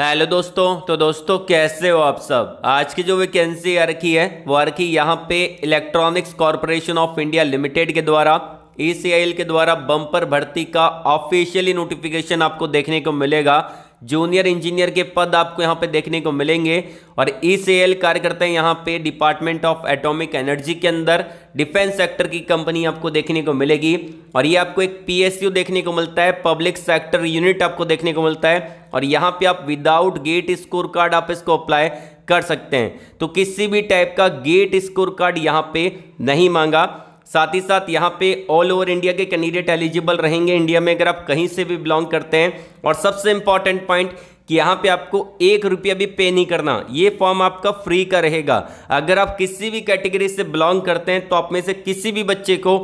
hello दोस्तों तो दोस्तों कैसे हो आप सब आज की जो वैकेंसी आ रखी है वो आ रखी यहाँ पे electronics corporation of India limited के द्वारा ईसीआईएल e के द्वारा बम्पर भर्ती का ऑफिशियली नोटिफिकेशन आपको देखने को मिलेगा जूनियर इंजीनियर के पद आपको यहाँ पे देखने को मिलेंगे और ई सी एल कार्यकर्ता यहाँ पे डिपार्टमेंट ऑफ एटॉमिक एनर्जी के अंदर डिफेंस सेक्टर की कंपनी आपको देखने को मिलेगी और ये आपको एक पीएसयू देखने को मिलता है पब्लिक सेक्टर यूनिट आपको देखने को मिलता है और यहाँ पे आप विदाउट गेट स्कोर कार्ड आप इसको अप्लाई कर सकते हैं तो किसी भी टाइप का गेट स्कोर कार्ड यहाँ पे नहीं मांगा साथ ही साथ यहाँ पे ऑल ओवर इंडिया के कैंडिडेट एलिजिबल रहेंगे इंडिया में अगर आप कहीं से भी बिलोंग करते हैं और सबसे इंपॉर्टेंट पॉइंट कि यहाँ पे आपको एक रुपया भी पे नहीं करना ये फॉर्म आपका फ्री का रहेगा अगर आप किसी भी कैटेगरी से बिलोंग करते हैं तो आप में से किसी भी बच्चे को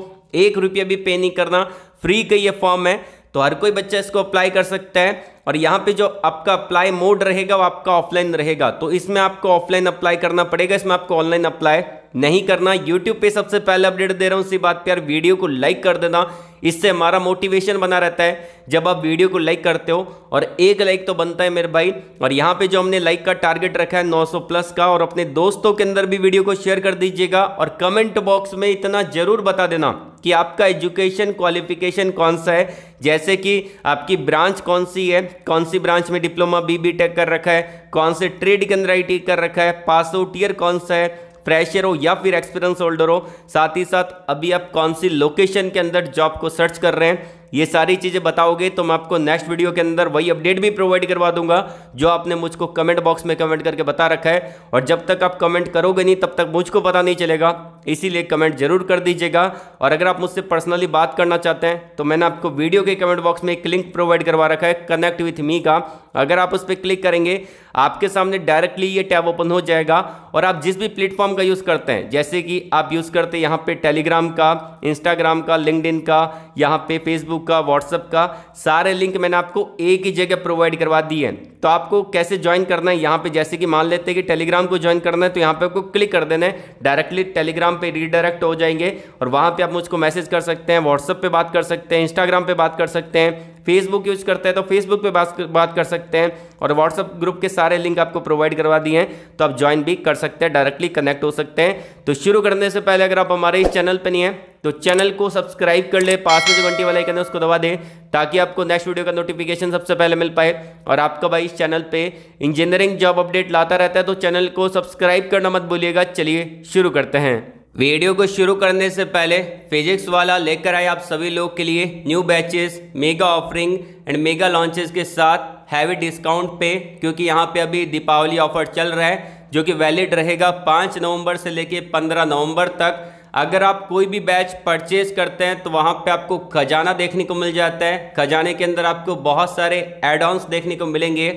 एक रुपया भी पे नहीं करना फ्री का ये फॉर्म है तो हर कोई बच्चा इसको अप्लाई कर सकता है और यहाँ पे जो आपका अप्लाई मोड रहेगा वो आपका ऑफलाइन रहेगा तो इसमें आपको ऑफलाइन अप्लाई करना पड़ेगा इसमें आपको ऑनलाइन अप्लाई नहीं करना यूट्यूब पे सबसे पहले अपडेट दे रहा हूँ इसी बात पे यार वीडियो को लाइक कर देना इससे हमारा मोटिवेशन बना रहता है जब आप वीडियो को लाइक करते हो और एक लाइक तो बनता है मेरे भाई और यहाँ पे जो हमने लाइक का टारगेट रखा है 900 प्लस का और अपने दोस्तों के अंदर भी वीडियो को शेयर कर दीजिएगा और कमेंट बॉक्स में इतना जरूर बता देना कि आपका एजुकेशन क्वालिफिकेशन कौन सा है जैसे कि आपकी ब्रांच कौन सी है कौन सी ब्रांच में डिप्लोमा बी बी टेक कर रखा है कौन से ट्रेड के अंदर आई टी कर रखा है पास आउट ईयर कौन सा है फ्रेशर हो या फिर एक्सपीरियंस होल्डर हो साथ ही साथ अभी आप कौन सी लोकेशन के अंदर जॉब को सर्च कर रहे हैं ये सारी चीज़ें बताओगे तो मैं आपको नेक्स्ट वीडियो के अंदर वही अपडेट भी प्रोवाइड करवा दूंगा जो आपने मुझको कमेंट बॉक्स में कमेंट करके बता रखा है और जब तक आप कमेंट करोगे नहीं तब तक मुझको पता नहीं चलेगा इसीलिए कमेंट जरूर कर दीजिएगा और अगर आप मुझसे पर्सनली बात करना चाहते हैं तो मैंने आपको वीडियो के कमेंट बॉक्स में एक लिंक प्रोवाइड करवा रखा है कनेक्ट विथ मी का अगर आप उस पर क्लिक करेंगे आपके सामने डायरेक्टली ये टैब ओपन हो जाएगा और आप जिस भी प्लेटफॉर्म का यूज़ करते हैं जैसे कि आप यूज़ करते हैं यहाँ पे टेलीग्राम का इंस्टाग्राम का लिंकड का यहाँ पे फेसबुक का व्हाट्सअप का सारे लिंक मैंने आपको एक ही जगह प्रोवाइड करवा दी है तो आपको कैसे ज्वाइन करना है यहाँ पर जैसे कि मान लेते हैं कि टेलीग्राम को ज्वाइन करना है तो यहाँ पर आपको क्लिक कर देना है डायरेक्टली टेलीग्राम टेलीग्राम पे रीडायरेक्ट हो जाएंगे और वहाँ पे आप मुझको मैसेज कर सकते हैं व्हाट्सअप पे बात कर सकते हैं इंस्टाग्राम पे बात कर सकते हैं फेसबुक यूज करते हैं तो फेसबुक पे बात कर सकते हैं और व्हाट्सअप ग्रुप के सारे लिंक आपको प्रोवाइड करवा दिए हैं तो आप ज्वाइन भी कर सकते हैं डायरेक्टली कनेक्ट हो सकते हैं तो शुरू करने से पहले अगर आप हमारे इस चैनल पर नहीं हैं तो चैनल को सब्सक्राइब कर ले पास में जो घंटी वाला कहना है उसको दबा दें ताकि आपको नेक्स्ट वीडियो का नोटिफिकेशन सबसे पहले मिल पाए और आपका भाई इस चैनल पे इंजीनियरिंग जॉब अपडेट लाता रहता है तो चैनल को सब्सक्राइब करना मत भूलिएगा चलिए शुरू करते हैं वीडियो को शुरू करने से पहले फिजिक्स वाला लेकर आए आप सभी लोग के लिए new batches mega offering and mega launches के साथ हैवी डिस्काउंट पे क्योंकि यहाँ पे अभी दीपावली ऑफर चल रहा है जो कि वैलिड रहेगा पाँच नवंबर से लेके पंद्रह नवंबर तक अगर आप कोई भी बैच परचेज करते हैं तो वहाँ पे आपको खजाना देखने को मिल जाता है खजाने के अंदर आपको बहुत सारे एडॉन्स देखने को मिलेंगे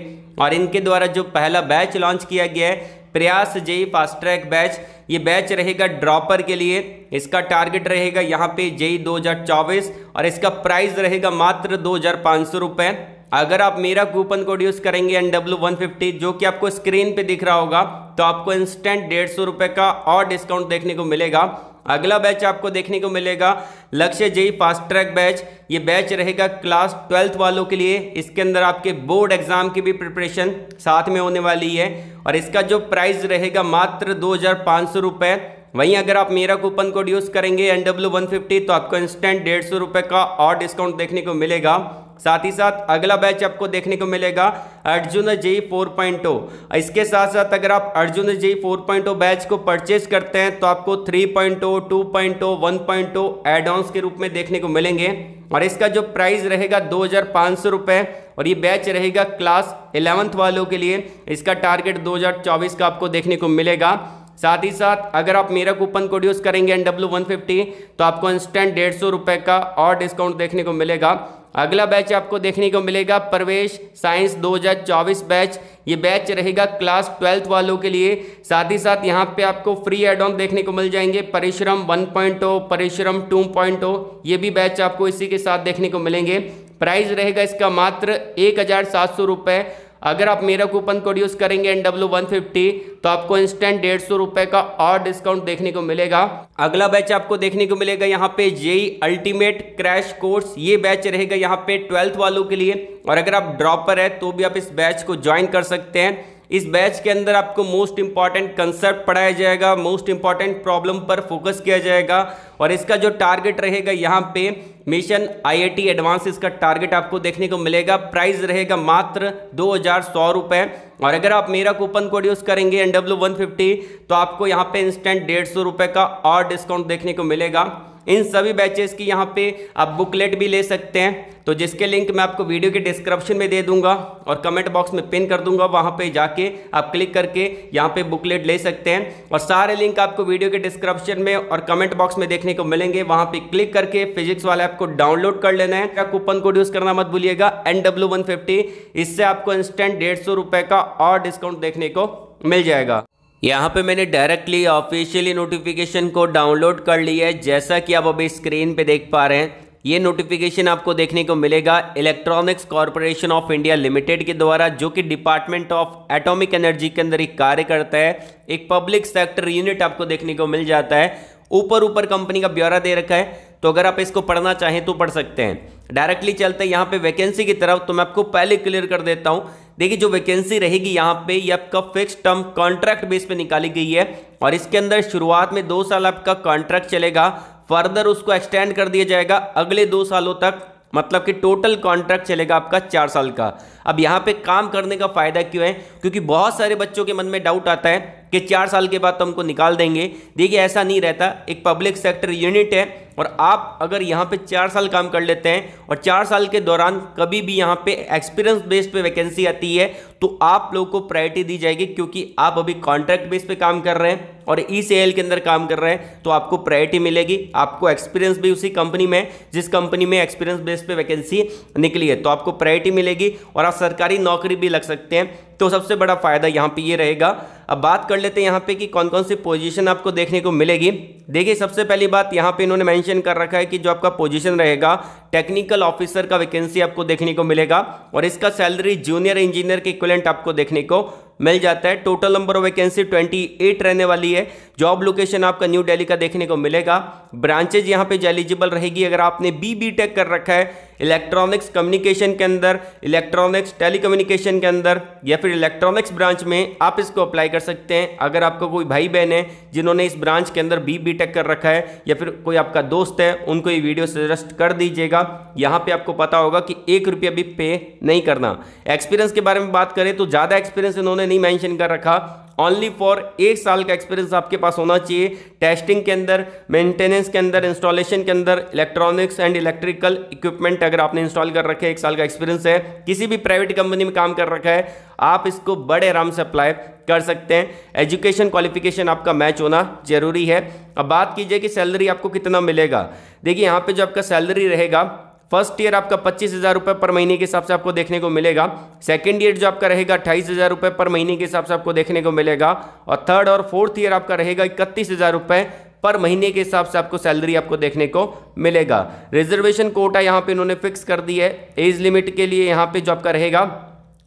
और इनके द्वारा जो पहला बैच लॉन्च किया गया है प्रयास जेई फास्ट ट्रैक बैच ये बैच रहेगा ड्रॉपर के लिए इसका टारगेट रहेगा यहाँ पे जेई 2024 और इसका प्राइस रहेगा मात्र दो हज़ार अगर आप मेरा कूपन कोड यूज़ करेंगे एन डब्ल्यू वन फिफ्टी जो कि आपको स्क्रीन पे दिख रहा होगा तो आपको इंस्टेंट डेढ़ सौ रुपए का और डिस्काउंट देखने को मिलेगा अगला बैच आपको देखने को मिलेगा Lakshya JEE fast track batch ये बैच रहेगा क्लास ट्वेल्थ वालों के लिए इसके अंदर आपके बोर्ड एग्जाम की भी प्रिपरेशन साथ में होने वाली है और इसका जो प्राइस रहेगा मात्र दो हज़ार वहीं अगर आप मेरा कूपन कोड यूज़ करेंगे एन डब्ल्यू वन फिफ्टी तो आपको इंस्टेंट डेढ़ सौ रुपये का और डिस्काउंट देखने को मिलेगा साथ ही साथ अगला बैच आपको देखने को मिलेगा अर्जुन जेई 4.0 इसके साथ साथ अगर आप अर्जुन जेई 4.0 बैच को परचेज करते हैं तो आपको 3.0, 2.0, 1.0 एड ऑन्स के रूप में देखने को मिलेंगे और इसका जो प्राइस रहेगा दो हज़ार और ये बैच रहेगा क्लास इलेवंथ वालों के लिए इसका टारगेट चौबीस का आपको देखने को मिलेगा साथ ही साथ अगर आप मेरा कूपन कोड यूज़ करेंगे एन डब्ल्यू वन फिफ्टी तो आपको इंस्टेंट डेढ़ सौ रुपये का और डिस्काउंट देखने को मिलेगा अगला बैच आपको देखने को मिलेगा प्रवेश साइंस 2024 बैच ये बैच रहेगा क्लास ट्वेल्थ वालों के लिए साथ ही साथ यहाँ पे आपको फ्री एड ऑन देखने को मिल जाएंगे परिश्रम 1.0 परिश्रम 2.0 ये भी बैच आपको इसी के साथ देखने को मिलेंगे प्राइस रहेगा इसका मात्र एक हज़ार सात सौ रुपये अगर आप मेरा कूपन कोड यूज़ करेंगे एन डब्ल्यू वन फिफ्टी तो आपको इंस्टेंट डेढ़ सौ रुपये का और डिस्काउंट देखने को मिलेगा अगला बैच आपको देखने को मिलेगा यहाँ पे जेई अल्टीमेट क्रैश कोर्स ये बैच रहेगा यहाँ पे ट्वेल्थ वालों के लिए और अगर आप ड्रॉपर है तो भी आप इस बैच को ज्वाइन कर सकते हैं इस बैच के अंदर आपको मोस्ट इंपॉर्टेंट कंसेप्ट पढ़ाया जाएगा मोस्ट इंपॉर्टेंट प्रॉब्लम पर फोकस किया जाएगा और इसका जो टारगेट रहेगा यहाँ पे मिशन आईआईटी एडवांस इसका टारगेट आपको देखने को मिलेगा प्राइस रहेगा मात्र दो हज़ार सौ रुपए और अगर आप मेरा कूपन कोड यूज़ करेंगे एन डब्ल्यू वन फिफ्टी तो आपको यहाँ पे इंस्टेंट डेढ़ सौ रुपये का और डिस्काउंट देखने को मिलेगा इन सभी बैचेस की यहाँ पे आप बुकलेट भी ले सकते हैं तो जिसके लिंक मैं आपको वीडियो के डिस्क्रिप्शन में दे दूंगा और कमेंट बॉक्स में पिन कर दूंगा वहाँ पे जाके आप क्लिक करके यहाँ पे बुकलेट ले सकते हैं और सारे लिंक आपको वीडियो के डिस्क्रिप्शन में और कमेंट बॉक्स में देखने को मिलेंगे वहाँ पे क्लिक करके फिजिक्स वाला ऐप को डाउनलोड कर लेना है क्या कूपन कोड यूज़ करना मत भूलिएगा एन वन फिफ्टी इससे आपको इंस्टेंट डेढ़ सौ रुपये का और डिस्काउंट देखने को मिल जाएगा यहाँ पे मैंने डायरेक्टली ऑफिशियली नोटिफिकेशन को डाउनलोड कर लिया है जैसा कि आप अभी स्क्रीन पे देख पा रहे हैं ये नोटिफिकेशन आपको देखने को मिलेगा electronics corporation of India limited के द्वारा जो कि डिपार्टमेंट ऑफ एटॉमिक एनर्जी के अंदर एक कार्य करता है एक पब्लिक सेक्टर यूनिट आपको देखने को मिल जाता है ऊपर ऊपर कंपनी का ब्यौरा दे रखा है तो अगर आप इसको पढ़ना चाहें तो पढ़ सकते हैं डायरेक्टली चलते हैं यहाँ पे वैकेंसी की तरफ तो मैं आपको पहले क्लियर कर देता हूँ देखिए जो वैकेंसी रहेगी यहाँ पे ये आपका फिक्स टर्म कॉन्ट्रैक्ट बेस पे निकाली गई है और इसके अंदर शुरुआत में दो साल आपका कॉन्ट्रैक्ट चलेगा फर्दर उसको एक्सटेंड कर दिया जाएगा अगले दो सालों तक मतलब कि टोटल कॉन्ट्रैक्ट चलेगा आपका चार साल का अब यहाँ पे काम करने का फायदा क्यों है क्योंकि बहुत सारे बच्चों के मन में डाउट आता है कि चार साल के बाद तो हमको निकाल देंगे देखिए ऐसा नहीं रहता एक पब्लिक सेक्टर यूनिट है और आप अगर यहाँ पे चार साल काम कर लेते हैं और चार साल के दौरान कभी भी यहाँ पे एक्सपीरियंस बेस्ड पे वैकेंसी आती है तो आप लोगों को प्रायोरिटी दी जाएगी क्योंकि आप अभी कॉन्ट्रैक्ट बेस पे काम कर रहे हैं और ई e के अंदर काम कर रहे हैं तो आपको प्रायोरिटी मिलेगी आपको एक्सपीरियंस भी उसी कंपनी में जिस कंपनी में एक्सपीरियंस बेस पे वैकेंसी निकली है तो आपको प्रायोरिटी मिलेगी और आप सरकारी नौकरी भी लग सकते हैं तो सबसे बड़ा फ़ायदा यहाँ पे ये रहेगा अब बात कर लेते हैं यहाँ पे कि कौन कौन सी पोजीशन आपको देखने को मिलेगी देखिए सबसे पहली बात यहाँ पे इन्होंने मेंशन कर रखा है कि जो आपका पोजीशन रहेगा टेक्निकल ऑफिसर का वैकेंसी आपको देखने को मिलेगा और इसका सैलरी जूनियर इंजीनियर के इक्वलेंट आपको देखने को मिल जाता है टोटल नंबर ऑफ वैकेंसी 28 रहने वाली है जॉब लोकेशन आपका न्यू दिल्ली का देखने को मिलेगा ब्रांचेज यहाँ पे एलिजिबल रहेगी अगर आपने बी बी टेक कर रखा है इलेक्ट्रॉनिक्स कम्युनिकेशन के अंदर इलेक्ट्रॉनिक्स टेलीकम्युनिकेशन के अंदर या फिर इलेक्ट्रॉनिक्स ब्रांच में आप इसको अप्लाई कर सकते हैं अगर आपका कोई भाई बहन है जिन्होंने इस ब्रांच के अंदर बी बी टेक कर रखा है या फिर कोई आपका दोस्त है उनको ये वीडियो सजेस्ट कर दीजिएगा यहाँ पे आपको पता होगा कि एक रुपया भी पे नहीं करना एक्सपीरियंस के बारे में बात करें तो ज़्यादा एक्सपीरियंस इन्होंने नहीं मैंशन कर रखा ओनली फॉर एक साल का एक्सपीरियंस आपके पास होना चाहिए टेस्टिंग के अंदर मेंटेनेंस के अंदर इंस्टॉलेशन के अंदर इलेक्ट्रॉनिक्स एंड इलेक्ट्रिकल इक्विपमेंट अगर आपने इंस्टॉल कर रखे एक साल का एक्सपीरियंस है किसी भी प्राइवेट कंपनी में काम कर रखा है आप इसको बड़े आराम से अप्लाई कर सकते हैं एजुकेशन क्वालिफिकेशन आपका मैच होना जरूरी है अब बात कीजिए कि सैलरी आपको कितना मिलेगा देखिए यहाँ पे जो आपका सैलरी रहेगा फर्स्ट ईयर आपका पच्चीस हज़ार रुपये पर महीने के हिसाब से आपको देखने को मिलेगा सेकंड ईयर जो आपका रहेगा अट्ठाईस हज़ार रुपये पर महीने के हिसाब से आपको देखने को मिलेगा और थर्ड और फोर्थ ईयर आपका रहेगा इकतीस हज़ार रुपये पर महीने के हिसाब से आपको सैलरी आपको देखने को मिलेगा रिजर्वेशन कोटा यहाँ पे इन्होंने फिक्स कर दी है एज लिमिट के लिए यहाँ पे जो आपका रहेगा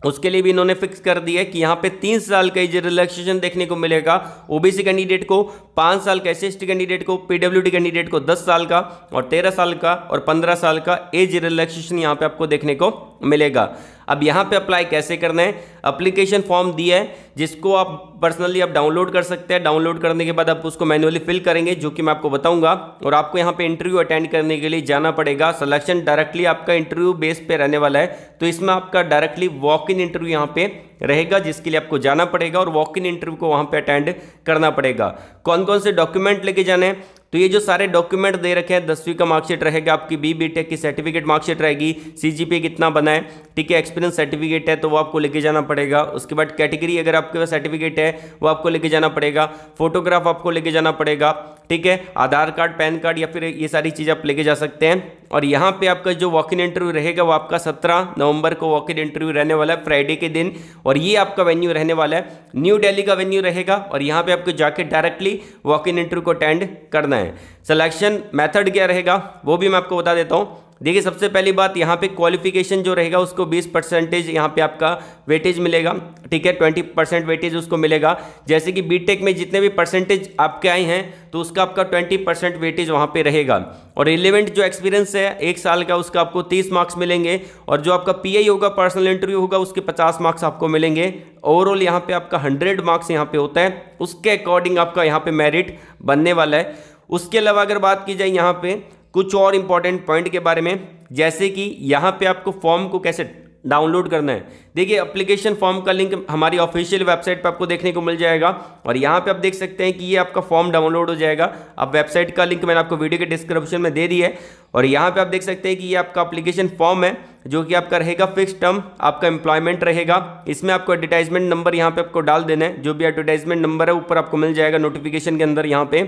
उसके लिए भी इन्होंने फिक्स कर दिया है कि यहाँ पे तीन साल का एज रिलैक्सेशन देखने को मिलेगा ओबीसी कैंडिडेट को पाँच साल का एस कैंडिडेट को पीडब्ल्यूडी कैंडिडेट को दस साल का और तेरह साल का और पंद्रह साल का एज रिलैक्सेशन यहाँ पे आपको देखने को मिलेगा अब यहाँ पे अप्लाई कैसे करना है अप्लीकेशन फॉर्म दिया है जिसको आप पर्सनली आप डाउनलोड कर सकते हैं डाउनलोड करने के बाद आप उसको मैनुअली फिल करेंगे जो कि मैं आपको बताऊंगा और आपको यहाँ पे इंटरव्यू अटेंड करने के लिए जाना पड़ेगा सिलेक्शन डायरेक्टली आपका इंटरव्यू बेस पे रहने वाला है तो इसमें आपका डायरेक्टली वॉक इन इंटरव्यू यहाँ पे रहेगा जिसके लिए आपको जाना पड़ेगा और वॉक इन इंटरव्यू को वहाँ पे अटेंड करना पड़ेगा कौन कौन से डॉक्यूमेंट लेके जाने हैं तो ये जो सारे डॉक्यूमेंट दे रखे हैं दसवीं का मार्कशीट रहेगा आपकी बी बी टेक की सर्टिफिकेट मार्कशीट रहेगी सीजीपीए कितना बना है ठीक है एक्सपीरियंस सर्टिफिकेट है तो वो आपको लेके जाना पड़ेगा उसके बाद कैटेगरी अगर आपके पास सर्टिफिकेट है वो आपको लेके जाना पड़ेगा फोटोग्राफ आपको लेके जाना पड़ेगा ठीक है आधार कार्ड पैन कार्ड या फिर ये सारी चीज़ आप लेके जा सकते हैं और यहाँ पे आपका जो वॉक इन इंटरव्यू रहेगा वो आपका 17 नवंबर को वॉक इन इंटरव्यू रहने वाला है फ्राइडे के दिन और ये आपका वेन्यू रहने वाला है न्यू दिल्ली का वेन्यू रहेगा और यहाँ पे आपको जाके डायरेक्टली वॉक इन इंटरव्यू को अटेंड करना है सिलेक्शन मेथड क्या रहेगा वो भी मैं आपको बता देता हूँ देखिए सबसे पहली बात यहाँ पे क्वालिफिकेशन जो रहेगा उसको 20 परसेंटेज यहाँ पे आपका वेटेज मिलेगा ठीक है 20 परसेंट वेटेज उसको मिलेगा जैसे कि बीटेक में जितने भी परसेंटेज आपके आए हैं तो उसका आपका 20 परसेंट वेटेज वहाँ पे रहेगा और रिलेवेंट जो एक्सपीरियंस है एक साल का उसका आपको 30 मार्क्स मिलेंगे और जो आपका पी होगा पर्सनल इंटरव्यू होगा उसके पचास मार्क्स आपको मिलेंगे ओवरऑल यहाँ पर आपका हंड्रेड मार्क्स यहाँ पर होता है उसके अकॉर्डिंग आपका यहाँ पर मेरिट बनने वाला है उसके अलावा अगर बात की जाए यहाँ पर कुछ और इम्पॉर्टेंट पॉइंट के बारे में जैसे कि यहाँ पे आपको फॉर्म को कैसे डाउनलोड करना है देखिए एप्लीकेशन फॉर्म का लिंक हमारी ऑफिशियल वेबसाइट पर आपको देखने को मिल जाएगा और यहाँ पे आप देख सकते हैं कि ये आपका फॉर्म डाउनलोड हो जाएगा आप वेबसाइट का लिंक मैंने आपको वीडियो के डिस्क्रिप्शन में दे दी है और यहाँ पे आप देख सकते हैं कि ये आपका एप्लीकेशन फॉर्म है जो कि आपका रहेगा फिक्स टर्म आपका एम्प्लॉयमेंट रहेगा इसमें आपको एडवर्टाइजमेंट नंबर यहाँ पे आपको डाल देना है जो भी एडवर्टाइजमेंट नंबर है ऊपर आपको मिल जाएगा नोटिफिकेशन के अंदर यहाँ पे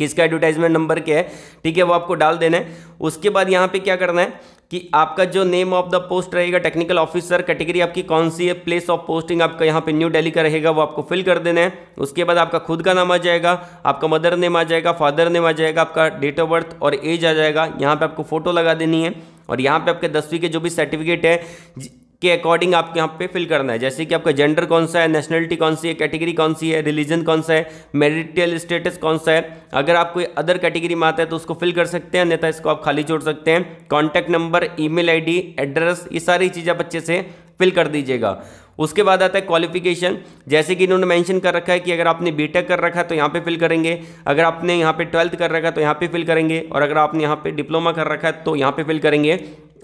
किसका एडवर्टाइजमेंट नंबर क्या है ठीक है वो आपको डाल देना है उसके बाद यहाँ पे क्या करना है कि आपका जो नेम ऑफ द पोस्ट रहेगा टेक्निकल ऑफिसर कैटेगरी आपकी कौन सी है प्लेस ऑफ पोस्टिंग आपका यहाँ पे न्यू दिल्ली का रहेगा वो आपको फिल कर देना है उसके बाद आपका खुद का नाम आ जाएगा आपका मदर नेम आ जाएगा फादर नेम आ जाएगा आपका डेट ऑफ बर्थ और एज आ जाएगा यहाँ पर आपको फोटो लगा देनी है और यहाँ पे आपके दसवीं के जो भी सर्टिफिकेट है के अकॉर्डिंग आपके यहाँ पे फिल करना है जैसे कि आपका जेंडर कौन सा है नेशनलिटी कौन सी है कैटेगरी कौन सी है रिलीजन कौन सा है मेरिटल स्टेटस कौन सा है अगर आप कोई अदर कैटेगरी में आता है तो उसको फिल कर सकते हैं अन्यथा इसको आप खाली छोड़ सकते हैं contact number email ID address ये सारी चीज़ आप अच्छे से फिल कर दीजिएगा उसके बाद आता है क्वालिफिकेशन जैसे कि इन्होंने मेंशन कर रखा है कि अगर आपने बीटेक कर रखा है तो यहाँ पे फिल करेंगे अगर आपने यहाँ पे ट्वेल्थ कर रखा है तो यहाँ पे फिल करेंगे और अगर आपने यहाँ पे डिप्लोमा कर रखा है तो यहाँ पे फिल करेंगे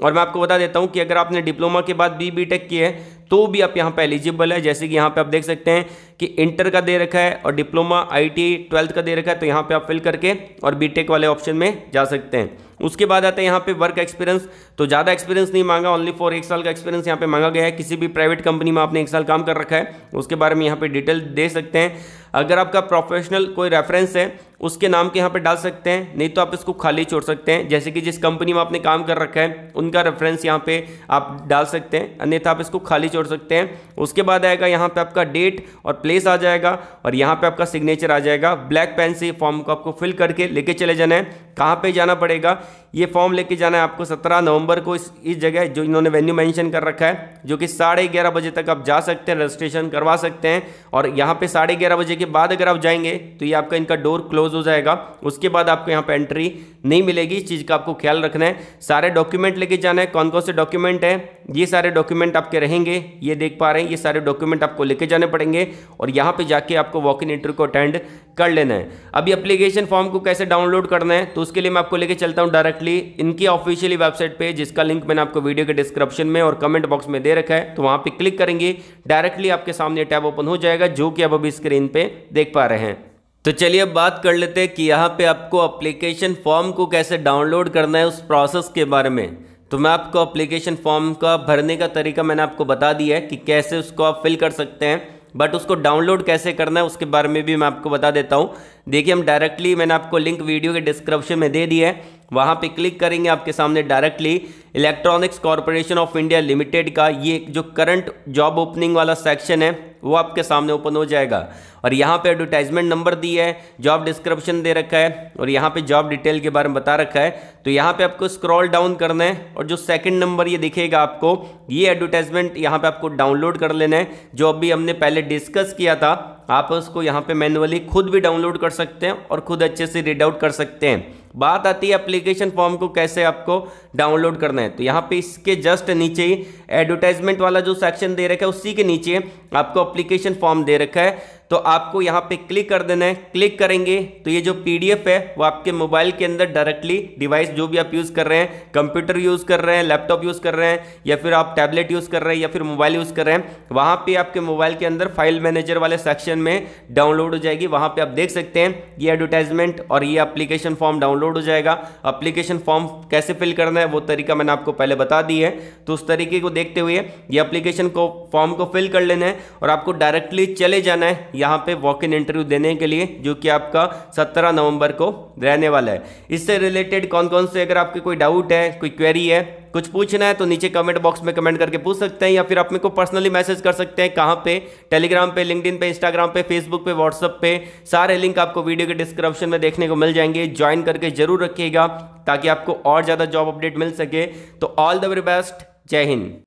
और मैं आपको बता देता हूँ कि अगर आपने डिप्लोमा के बाद बी बी की किया है तो भी आप यहाँ पे एलिजिबल है जैसे कि यहाँ पर आप देख सकते हैं कि इंटर का दे रखा है और डिप्लोमा आई टी ट्वेल्थ का दे रखा है तो यहाँ पर आप फिल करके और बीटेक वाले ऑप्शन में जा सकते हैं उसके बाद आता है यहाँ पे वर्क एक्सपीरियंस तो ज़्यादा एक्सपीरियंस नहीं मांगा ओनली फॉर एक साल का एक्सपीरियंस यहाँ पे मांगा गया है किसी भी प्राइवेट कंपनी में आपने एक साल काम कर रखा है उसके बारे में यहाँ पे डिटेल दे सकते हैं अगर आपका प्रोफेशनल कोई रेफरेंस है उसके नाम के यहाँ पे डाल सकते हैं नहीं तो आप इसको खाली छोड़ सकते हैं जैसे कि जिस कंपनी में आपने काम कर रखा है उनका रेफरेंस यहाँ पे आप डाल सकते हैं अन्यथा आप इसको खाली छोड़ सकते हैं उसके बाद आएगा यहाँ पे आपका डेट और प्लेस आ जाएगा और यहाँ पे आपका सिग्नेचर आ जाएगा ब्लैक पेन से फॉर्म को आपको फिल करके लेके चले जाना है कहाँ पर जाना पड़ेगा ये फॉर्म लेके जाना है आपको सत्रह नवंबर को इस इस जगह जो इन्होंने वेन्यू मैंशन कर रखा है जो कि साढ़े ग्यारह बजे तक आप जा सकते हैं रजिस्ट्रेशन करवा सकते हैं और यहाँ पे साढ़े ग्यारह बजे के के बाद अगर आप जाएंगे तो ये आपका इनका डोर क्लोज हो जाएगा उसके बाद आपको यहाँ पर एंट्री नहीं मिलेगी इस चीज़ का आपको ख्याल रखना है सारे डॉक्यूमेंट लेके जाना है कौन कौन से डॉक्यूमेंट हैं ये सारे डॉक्यूमेंट आपके रहेंगे ये देख पा रहे हैं ये सारे डॉक्यूमेंट आपको लेके जाने पड़ेंगे और यहाँ पर जाके आपको वॉक इन इंटरव्यू को अटेंड कर लेना है अभी अप्लीकेशन फॉर्म को कैसे डाउनलोड करना है तो उसके लिए मैं आपको लेके चलता हूँ डायरेक्टली इनकी ऑफिशियली वेबसाइट पे जिसका लिंक मैंने आपको वीडियो के डिस्क्रिप्शन में और कमेंट बॉक्स में दे रखा है तो वहाँ पे क्लिक करेंगे डायरेक्टली आपके सामने टैब ओपन हो जाएगा जो कि आप अभी स्क्रीन पर देख पा रहे हैं तो चलिए अब बात कर लेते हैं कि यहाँ पर आपको अप्लीकेशन फॉर्म को कैसे डाउनलोड करना है उस प्रोसेस के बारे में तो मैं आपको अप्लीकेशन फॉर्म का भरने का तरीका मैंने आपको बता दिया है कि कैसे उसको आप फिल कर सकते हैं बट उसको डाउनलोड कैसे करना है उसके बारे में भी मैं आपको बता देता हूँ देखिए हम डायरेक्टली मैंने आपको लिंक वीडियो के डिस्क्रिप्शन में दे दिया है वहाँ पे क्लिक करेंगे आपके सामने directly electronics corporation of India limited का ये जो करंट जॉब ओपनिंग वाला सेक्शन है वो आपके सामने ओपन हो जाएगा और यहाँ पे एडवर्टाइजमेंट नंबर दी है जॉब डिस्क्रिप्शन दे रखा है और यहाँ पे जॉब डिटेल के बारे में बता रखा है तो यहाँ पे आपको स्क्रॉल डाउन करना है और जो सेकंड नंबर ये दिखेगा आपको ये एडवर्टाइजमेंट यहाँ पे आपको डाउनलोड कर लेना है जो अभी हमने पहले डिस्कस किया था आप उसको यहाँ पे मैनुअली खुद भी डाउनलोड कर सकते हैं और खुद अच्छे से रीड आउट कर सकते हैं बात आती है एप्लीकेशन फॉर्म को कैसे आपको डाउनलोड करना है तो यहाँ पे इसके जस्ट नीचे ही एडवर्टाइजमेंट वाला जो सेक्शन दे रखा है उसी के नीचे आपको एप्लीकेशन फॉर्म दे रखा है तो आपको यहाँ पे क्लिक कर देना है क्लिक करेंगे तो ये जो पीडीएफ है वो आपके मोबाइल के अंदर डायरेक्टली डिवाइस जो भी आप यूज़ कर रहे हैं कंप्यूटर यूज़ कर रहे हैं लैपटॉप यूज़ कर रहे हैं या फिर आप टैबलेट यूज़ कर रहे हैं या फिर मोबाइल यूज़ कर रहे हैं वहाँ पर आपके मोबाइल के अंदर फाइल मैनेजर वाले सेक्शन में डाउनलोड हो जाएगी वहाँ पर आप देख सकते हैं ये एडवर्टाइजमेंट और ये अप्लीकेशन फॉर्म डाउनलोड हो जाएगा अप्लीकेशन फॉर्म कैसे फिल करना है वो तरीका मैंने आपको पहले बता दी है तो उस तरीके को देखते हुए ये अप्लीकेशन को फॉर्म को फिल कर लेना है और आपको डायरेक्टली चले जाना है यहाँ पे वॉक इन इंटरव्यू देने के लिए जो कि आपका 17 नवंबर को रहने वाला है इससे रिलेटेड कौन कौन से अगर आपके कोई डाउट है कोई क्वेरी है कुछ पूछना है तो नीचे कमेंट बॉक्स में कमेंट करके पूछ सकते हैं या फिर आप मेरे को पर्सनली मैसेज कर सकते हैं कहाँ पे टेलीग्राम पे लिंकडिन पे इंस्टाग्राम पे फेसबुक पे व्हाट्सअप पे सारे लिंक आपको वीडियो के डिस्क्रिप्शन में देखने को मिल जाएंगे ज्वाइन करके जरूर रखिएगा ताकि आपको और ज़्यादा जॉब अपडेट मिल सके तो ऑल द वेरी बेस्ट जय हिंद